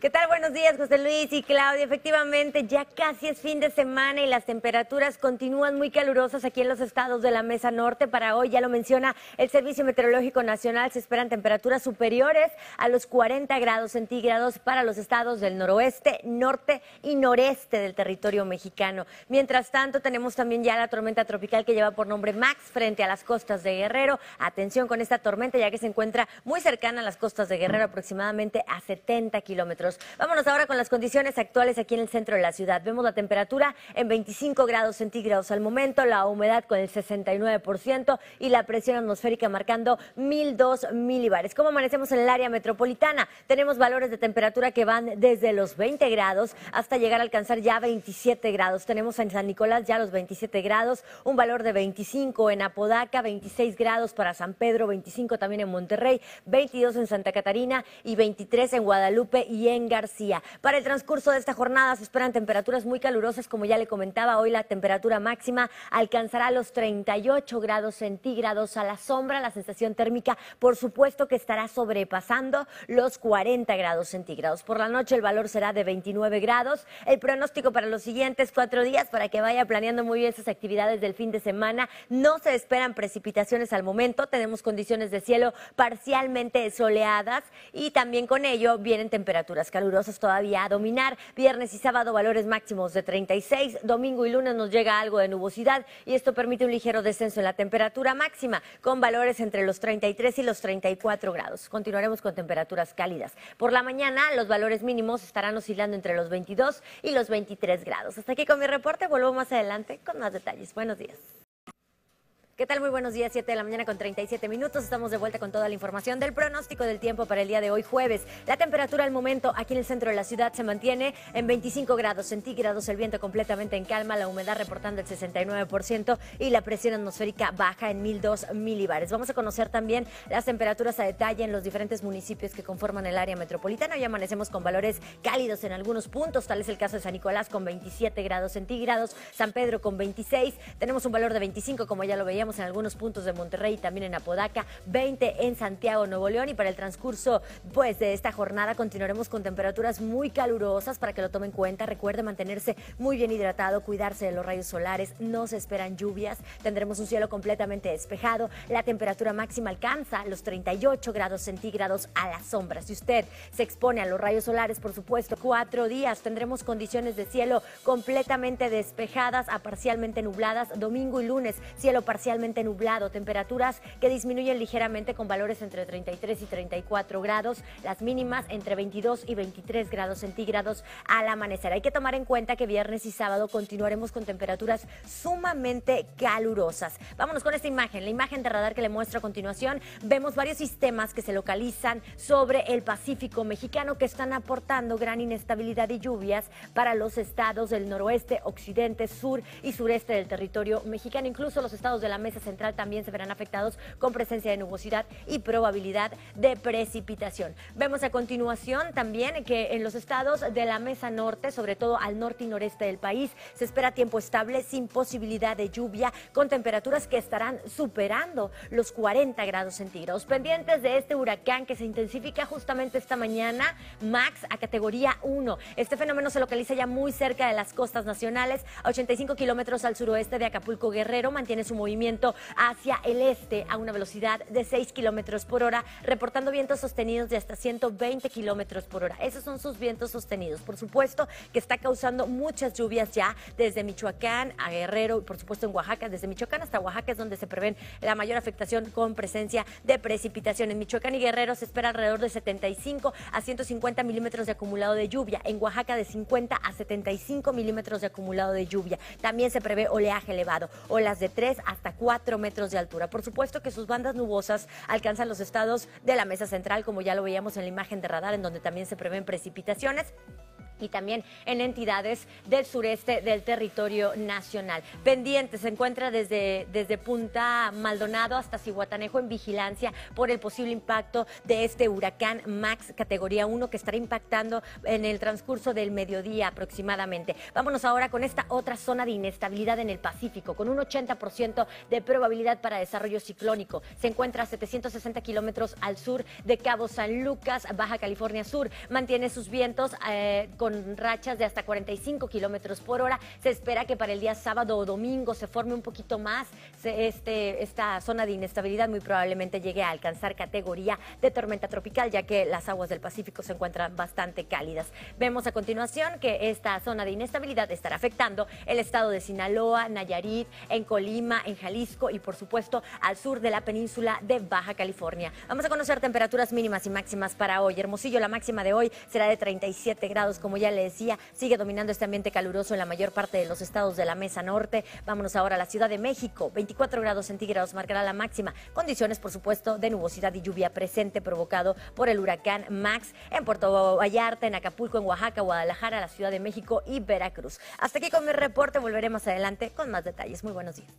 ¿Qué tal? Buenos días, José Luis y Claudia. Efectivamente, ya casi es fin de semana y las temperaturas continúan muy calurosas aquí en los estados de la Mesa Norte. Para hoy, ya lo menciona el Servicio Meteorológico Nacional, se esperan temperaturas superiores a los 40 grados centígrados para los estados del noroeste, norte y noreste del territorio mexicano. Mientras tanto, tenemos también ya la tormenta tropical que lleva por nombre Max frente a las costas de Guerrero. Atención con esta tormenta, ya que se encuentra muy cercana a las costas de Guerrero, aproximadamente a 70 kilómetros Vámonos ahora con las condiciones actuales aquí en el centro de la ciudad. Vemos la temperatura en 25 grados centígrados al momento, la humedad con el 69% y la presión atmosférica marcando 1002 milibares. ¿Cómo amanecemos en el área metropolitana? Tenemos valores de temperatura que van desde los 20 grados hasta llegar a alcanzar ya 27 grados. Tenemos en San Nicolás ya los 27 grados, un valor de 25 en Apodaca, 26 grados para San Pedro, 25 también en Monterrey, 22 en Santa Catarina y 23 en Guadalupe y en García. Para el transcurso de esta jornada se esperan temperaturas muy calurosas, como ya le comentaba, hoy la temperatura máxima alcanzará los 38 grados centígrados a la sombra, la sensación térmica por supuesto que estará sobrepasando los 40 grados centígrados. Por la noche el valor será de 29 grados. El pronóstico para los siguientes cuatro días, para que vaya planeando muy bien sus actividades del fin de semana, no se esperan precipitaciones al momento, tenemos condiciones de cielo parcialmente soleadas y también con ello vienen temperaturas calurosas todavía a dominar. Viernes y sábado valores máximos de 36. Domingo y lunes nos llega algo de nubosidad y esto permite un ligero descenso en la temperatura máxima con valores entre los 33 y los 34 grados. Continuaremos con temperaturas cálidas. Por la mañana los valores mínimos estarán oscilando entre los 22 y los 23 grados. Hasta aquí con mi reporte. Vuelvo más adelante con más detalles. Buenos días. ¿Qué tal? Muy buenos días, 7 de la mañana con 37 minutos. Estamos de vuelta con toda la información del pronóstico del tiempo para el día de hoy, jueves. La temperatura al momento aquí en el centro de la ciudad se mantiene en 25 grados centígrados, el viento completamente en calma, la humedad reportando el 69% y la presión atmosférica baja en 1002 milibares. Vamos a conocer también las temperaturas a detalle en los diferentes municipios que conforman el área metropolitana. Hoy amanecemos con valores cálidos en algunos puntos, tal es el caso de San Nicolás con 27 grados centígrados, San Pedro con 26, tenemos un valor de 25 como ya lo veíamos en algunos puntos de Monterrey y también en Apodaca, 20 en Santiago, Nuevo León. Y para el transcurso pues, de esta jornada continuaremos con temperaturas muy calurosas para que lo tomen en cuenta. Recuerde mantenerse muy bien hidratado, cuidarse de los rayos solares. No se esperan lluvias. Tendremos un cielo completamente despejado. La temperatura máxima alcanza los 38 grados centígrados a la sombra. Si usted se expone a los rayos solares, por supuesto, cuatro días tendremos condiciones de cielo completamente despejadas a parcialmente nubladas. Domingo y lunes, cielo parcial nublado, temperaturas que disminuyen ligeramente con valores entre 33 y 34 grados, las mínimas entre 22 y 23 grados centígrados al amanecer. Hay que tomar en cuenta que viernes y sábado continuaremos con temperaturas sumamente calurosas. Vámonos con esta imagen, la imagen de radar que le muestro a continuación. Vemos varios sistemas que se localizan sobre el Pacífico mexicano que están aportando gran inestabilidad y lluvias para los estados del noroeste, occidente, sur y sureste del territorio mexicano, incluso los estados de la mesa central también se verán afectados con presencia de nubosidad y probabilidad de precipitación. Vemos a continuación también que en los estados de la mesa norte, sobre todo al norte y noreste del país, se espera tiempo estable sin posibilidad de lluvia con temperaturas que estarán superando los 40 grados centígrados. Pendientes de este huracán que se intensifica justamente esta mañana, Max a categoría 1. Este fenómeno se localiza ya muy cerca de las costas nacionales, a 85 kilómetros al suroeste de Acapulco Guerrero, mantiene su movimiento hacia el este a una velocidad de 6 kilómetros por hora, reportando vientos sostenidos de hasta 120 kilómetros por hora. Esos son sus vientos sostenidos. Por supuesto que está causando muchas lluvias ya desde Michoacán a Guerrero y por supuesto en Oaxaca. Desde Michoacán hasta Oaxaca es donde se prevén la mayor afectación con presencia de precipitación. En Michoacán y Guerrero se espera alrededor de 75 a 150 milímetros de acumulado de lluvia. En Oaxaca de 50 a 75 milímetros de acumulado de lluvia. También se prevé oleaje elevado, olas de 3 hasta 4 metros de altura. Por supuesto que sus bandas nubosas alcanzan los estados de la mesa central, como ya lo veíamos en la imagen de radar, en donde también se prevén precipitaciones y también en entidades del sureste del territorio nacional. Pendiente se encuentra desde, desde Punta Maldonado hasta Cihuatanejo en vigilancia por el posible impacto de este huracán Max categoría 1 que estará impactando en el transcurso del mediodía aproximadamente. Vámonos ahora con esta otra zona de inestabilidad en el Pacífico, con un 80% de probabilidad para desarrollo ciclónico. Se encuentra a 760 kilómetros al sur de Cabo San Lucas, Baja California Sur. Mantiene sus vientos eh, con con rachas de hasta 45 kilómetros por hora. Se espera que para el día sábado o domingo se forme un poquito más. este, esta zona de inestabilidad muy probablemente llegue a alcanzar categoría de tormenta tropical, ya que las aguas del Pacífico se encuentran bastante cálidas. Vemos a continuación que esta zona de inestabilidad estará afectando el estado de Sinaloa, Nayarit, en Colima, en Jalisco y por supuesto al sur de la península de Baja California. Vamos a conocer temperaturas mínimas y máximas para hoy. Hermosillo, la máxima de hoy será de 37 grados como ya le decía, sigue dominando este ambiente caluroso en la mayor parte de los estados de la mesa norte. Vámonos ahora a la Ciudad de México. 24 grados centígrados marcará la máxima. Condiciones, por supuesto, de nubosidad y lluvia presente provocado por el huracán Max en Puerto Vallarta, en Acapulco, en Oaxaca, Guadalajara, la Ciudad de México y Veracruz. Hasta aquí con mi reporte. Volveremos adelante con más detalles. Muy buenos días.